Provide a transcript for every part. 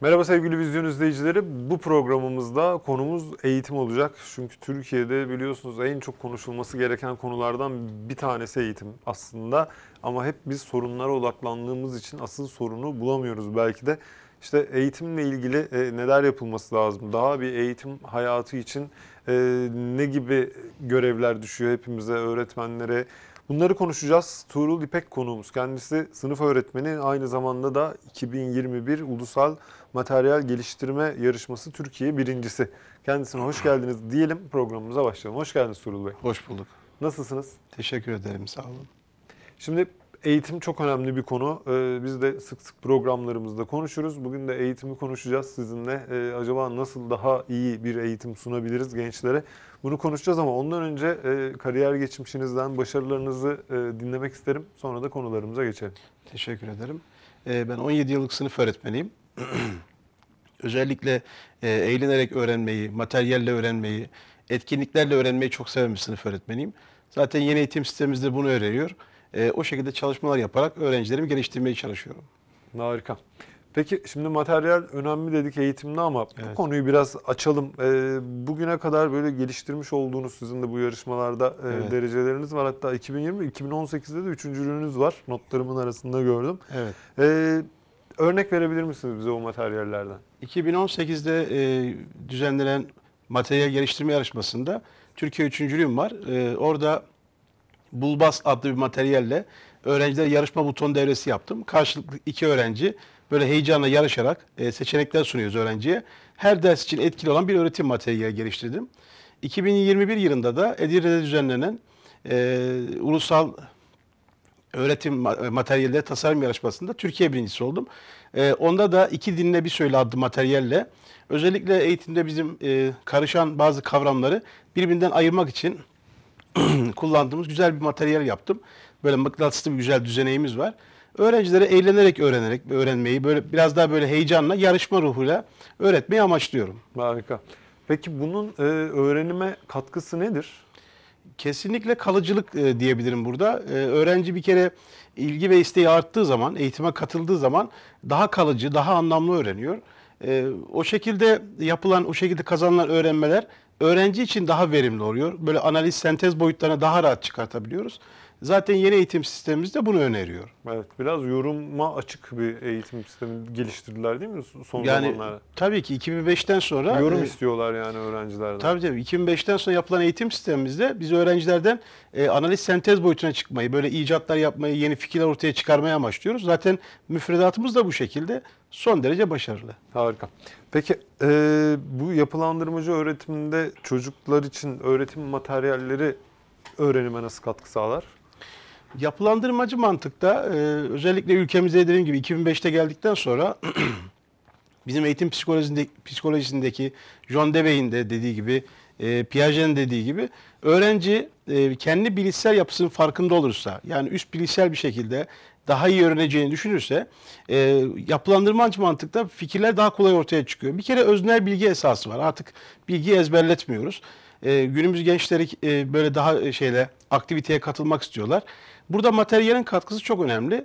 Merhaba sevgili vizyon izleyicileri. Bu programımızda konumuz eğitim olacak. Çünkü Türkiye'de biliyorsunuz en çok konuşulması gereken konulardan bir tanesi eğitim aslında. Ama hep biz sorunlara odaklandığımız için asıl sorunu bulamıyoruz belki de. İşte eğitimle ilgili e, neler yapılması lazım? Daha bir eğitim hayatı için e, ne gibi görevler düşüyor hepimize, öğretmenlere, Bunları konuşacağız. Tuğrul İpek konuğumuz. Kendisi sınıf öğretmeni. Aynı zamanda da 2021 Ulusal Materyal Geliştirme Yarışması Türkiye birincisi. Kendisine hoş geldiniz diyelim. Programımıza başlayalım. Hoş geldiniz Tuğrul Bey. Hoş bulduk. Nasılsınız? Teşekkür ederim. Sağ olun. Şimdi eğitim çok önemli bir konu. Ee, biz de sık sık programlarımızda konuşuruz. Bugün de eğitimi konuşacağız sizinle. Ee, acaba nasıl daha iyi bir eğitim sunabiliriz gençlere? Bunu konuşacağız ama ondan önce e, kariyer geçmişinizden başarılarınızı e, dinlemek isterim. Sonra da konularımıza geçelim. Teşekkür ederim. Ee, ben 17 yıllık sınıf öğretmeniyim. Özellikle e, eğlenerek öğrenmeyi, materyalle öğrenmeyi, etkinliklerle öğrenmeyi çok seven bir sınıf öğretmeniyim. Zaten yeni eğitim sistemimizde bunu öğreniyor e, o şekilde çalışmalar yaparak öğrencilerimi geliştirmeye çalışıyorum. Harika. Peki şimdi materyal önemli dedik eğitimde ama evet. bu konuyu biraz açalım. E, bugüne kadar böyle geliştirmiş olduğunuz sizin de bu yarışmalarda e, evet. dereceleriniz var. Hatta 2020-2018'de de üçüncülüğünüz var. Notlarımın arasında gördüm. Evet. E, örnek verebilir misiniz bize o materyallerden? 2018'de e, düzenlenen materyal geliştirme yarışmasında Türkiye üçüncülüğüm var. E, orada Bulbas adlı bir materyalle öğrenciler yarışma buton devresi yaptım. Karşılıklı iki öğrenci böyle heyecanla yarışarak e, seçenekler sunuyoruz öğrenciye. Her ders için etkili olan bir öğretim materyali geliştirdim. 2021 yılında da Edirne'de düzenlenen e, ulusal öğretim e, materyalleri tasarım yarışmasında Türkiye birincisi oldum. E, onda da iki dinle bir söyle adlı materyalle özellikle eğitimde bizim e, karışan bazı kavramları birbirinden ayırmak için kullandığımız güzel bir materyal yaptım. Böyle mıknatıslı bir güzel düzeneğimiz var. Öğrencilere eğlenerek öğrenerek öğrenmeyi böyle biraz daha böyle heyecanla yarışma ruhuyla öğretmeyi amaçlıyorum. Harika. Peki bunun e, öğrenime katkısı nedir? Kesinlikle kalıcılık e, diyebilirim burada. E, öğrenci bir kere ilgi ve isteği arttığı zaman, eğitime katıldığı zaman daha kalıcı, daha anlamlı öğreniyor. E, o şekilde yapılan, o şekilde kazanılan öğrenmeler öğrenci için daha verimli oluyor. Böyle analiz, sentez boyutlarına daha rahat çıkartabiliyoruz. Zaten yeni eğitim sistemimiz de bunu öneriyor. Evet, biraz yoruma açık bir eğitim sistemi geliştirdiler değil mi son yani, zamanlarda? Tabii ki 2005'ten sonra... Yorum e, istiyorlar yani öğrencilerden. Tabii tabii 2005'ten sonra yapılan eğitim sistemimizde biz öğrencilerden e, analiz sentez boyutuna çıkmayı, böyle icatlar yapmayı, yeni fikirler ortaya çıkarmaya amaçlıyoruz. Zaten müfredatımız da bu şekilde son derece başarılı. Harika. Peki e, bu yapılandırmacı öğretimde çocuklar için öğretim materyalleri öğrenime nasıl katkı sağlar? Yapılandırmacı mantıkta e, özellikle ülkemizde dediğim gibi 2005'te geldikten sonra bizim eğitim psikolojisindeki, psikolojisindeki John Dewey'in de dediği gibi e, Piaget'in dediği gibi öğrenci e, kendi bilişsel yapısının farkında olursa yani üst bilişsel bir şekilde daha iyi öğreneceğini düşünürse e, yapılandırmacı mantıkta fikirler daha kolay ortaya çıkıyor. Bir kere öznel bilgi esası var. Artık bilgiyi ezberletmiyoruz e, günümüz gençleri e, böyle daha e, şeyle aktiviteye katılmak istiyorlar. Burada materyalin katkısı çok önemli.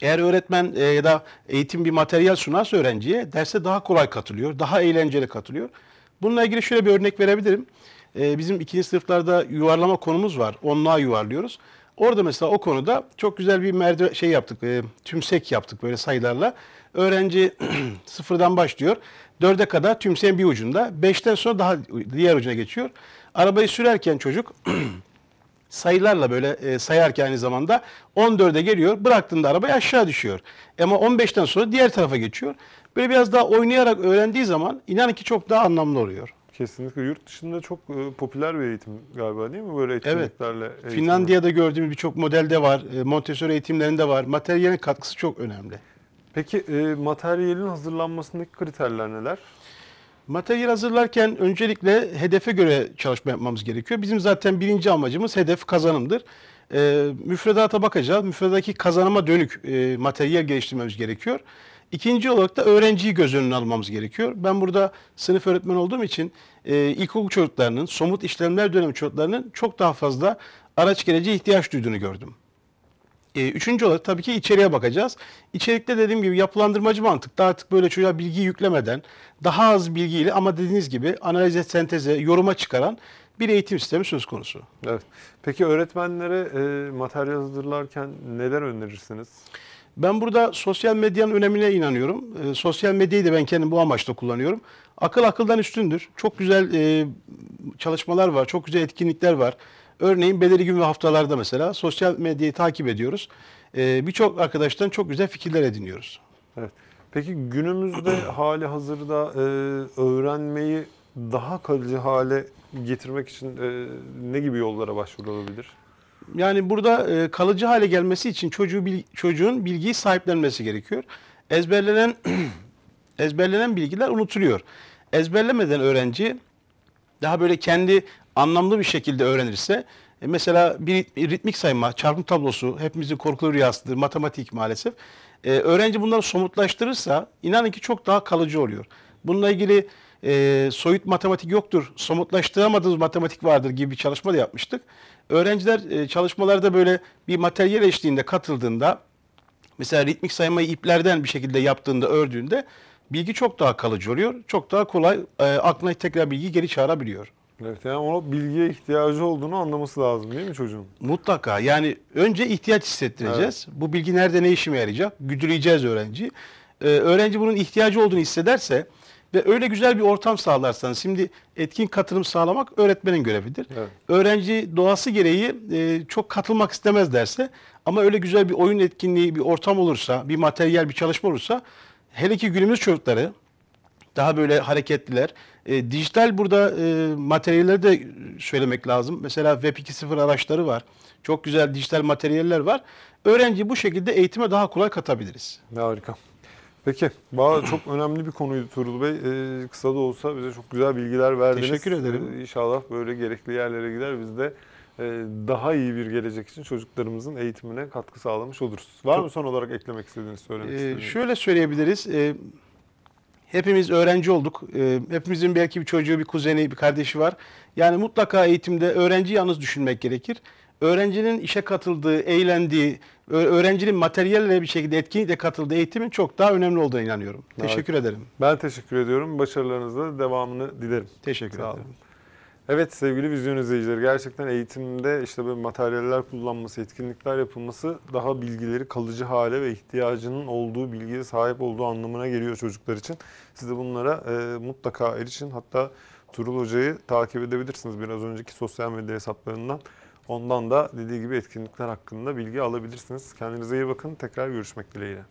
Eğer öğretmen e, ya da eğitim bir materyal sunarsa öğrenciye derse daha kolay katılıyor, daha eğlenceli katılıyor. Bununla ilgili şöyle bir örnek verebilirim. E, bizim ikinci sınıflarda yuvarlama konumuz var. Onluğa yuvarlıyoruz. Orada mesela o konuda çok güzel bir merdiven şey yaptık, e, tümsek yaptık böyle sayılarla. Öğrenci sıfırdan başlıyor. Dörde kadar tümseğin bir ucunda. Beşten sonra daha diğer ucuna geçiyor. Arabayı sürerken çocuk sayılarla böyle e, sayarken aynı zamanda 14'e geliyor. Bıraktığında arabayı aşağı düşüyor. Ama 15'ten sonra diğer tarafa geçiyor. Böyle biraz daha oynayarak öğrendiği zaman inan ki çok daha anlamlı oluyor. Kesinlikle. Yurt dışında çok e, popüler bir eğitim galiba değil mi? Böyle etkinliklerle. Evet. Eğitimler. Finlandiya'da gördüğümüz birçok modelde var. E, Montessori eğitimlerinde var. Materyalin katkısı çok önemli. Peki e, materyalin hazırlanmasındaki kriterler neler? Materyal hazırlarken öncelikle hedefe göre çalışma yapmamız gerekiyor. Bizim zaten birinci amacımız hedef kazanımdır. E, müfredata bakacağız. Müfredaki kazanıma dönük e, materyal geliştirmemiz gerekiyor. İkinci olarak da öğrenciyi göz önüne almamız gerekiyor. Ben burada sınıf öğretmen olduğum için e, ilkokul çocuklarının, somut işlemler dönemi çocuklarının çok daha fazla araç geleceğe ihtiyaç duyduğunu gördüm. E, üçüncü olarak tabii ki içeriye bakacağız. İçerikte dediğim gibi yapılandırmacı mantıkta artık böyle çocuğa bilgi yüklemeden daha az bilgiyle ama dediğiniz gibi analize, senteze, yoruma çıkaran bir eğitim sistemi söz konusu. Evet. Peki öğretmenlere e, materyal hazırlarken neler önerirsiniz? Ben burada sosyal medyanın önemine inanıyorum. E, sosyal medyayı da ben kendim bu amaçla kullanıyorum. Akıl akıldan üstündür. Çok güzel e, çalışmalar var, çok güzel etkinlikler var. Örneğin belirli gün ve haftalarda mesela sosyal medyayı takip ediyoruz. E, Birçok arkadaştan çok güzel fikirler ediniyoruz. Evet. Peki günümüzde hali hazırda e, öğrenmeyi daha kalıcı hale getirmek için e, ne gibi yollara başvurulabilir? yani burada e, kalıcı hale gelmesi için çocuğu bil, çocuğun bilgiyi sahiplenmesi gerekiyor. Ezberlenen ezberlenen bilgiler unutuluyor. Ezberlemeden öğrenci daha böyle kendi anlamlı bir şekilde öğrenirse e, mesela bir, ritmik sayma, çarpım tablosu hepimizin korkulu rüyasıdır, matematik maalesef. E, öğrenci bunları somutlaştırırsa inanın ki çok daha kalıcı oluyor. Bununla ilgili e, soyut matematik yoktur, somutlaştıramadığımız matematik vardır gibi bir çalışma da yapmıştık öğrenciler e, çalışmalarda böyle bir materyal eşliğinde katıldığında mesela ritmik saymayı iplerden bir şekilde yaptığında ördüğünde bilgi çok daha kalıcı oluyor. Çok daha kolay e, aklına tekrar bilgi geri çağırabiliyor. Evet yani ona bilgiye ihtiyacı olduğunu anlaması lazım değil mi çocuğun? Mutlaka yani önce ihtiyaç hissettireceğiz. Evet. Bu bilgi nerede ne işime yarayacak? Güdüleyeceğiz öğrenciyi. Ee, öğrenci bunun ihtiyacı olduğunu hissederse ve öyle güzel bir ortam sağlarsanız, şimdi etkin katılım sağlamak öğretmenin görevidir. Evet. Öğrenci doğası gereği e, çok katılmak istemez derse ama öyle güzel bir oyun etkinliği, bir ortam olursa, bir materyal, bir çalışma olursa hele ki günümüz çocukları daha böyle hareketliler. E, dijital burada e, materyalleri de söylemek lazım. Mesela Web 2.0 araçları var. Çok güzel dijital materyaller var. Öğrenci bu şekilde eğitime daha kolay katabiliriz. Harika. Peki. Bağ çok önemli bir konuydu Turul Bey. Ee, kısa da olsa bize çok güzel bilgiler verdiniz. Teşekkür ederim. Ee, inşallah böyle gerekli yerlere gider. Biz de e, daha iyi bir gelecek için çocuklarımızın eğitimine katkı sağlamış oluruz. Var çok... mı son olarak eklemek istediğiniz, söylemek ee, istediğiniz? Şöyle söyleyebiliriz. Ee, hepimiz öğrenci olduk. Ee, hepimizin belki bir çocuğu, bir kuzeni, bir kardeşi var. Yani mutlaka eğitimde öğrenci yalnız düşünmek gerekir öğrencinin işe katıldığı, eğlendiği, öğrencinin materyalle bir şekilde etkinlikle katıldığı eğitimin çok daha önemli olduğuna inanıyorum. Evet. Teşekkür ederim. Ben teşekkür ediyorum. Başarılarınızda devamını dilerim. Teşekkür Sağ ederim. Evet sevgili vizyon izleyicileri gerçekten eğitimde işte böyle materyaller kullanması, etkinlikler yapılması daha bilgileri kalıcı hale ve ihtiyacının olduğu bilgiye sahip olduğu anlamına geliyor çocuklar için. Siz de bunlara e, mutlaka erişin. Hatta Turul Hoca'yı takip edebilirsiniz biraz önceki sosyal medya hesaplarından. Ondan da dediği gibi etkinlikler hakkında bilgi alabilirsiniz. Kendinize iyi bakın. Tekrar görüşmek dileğiyle.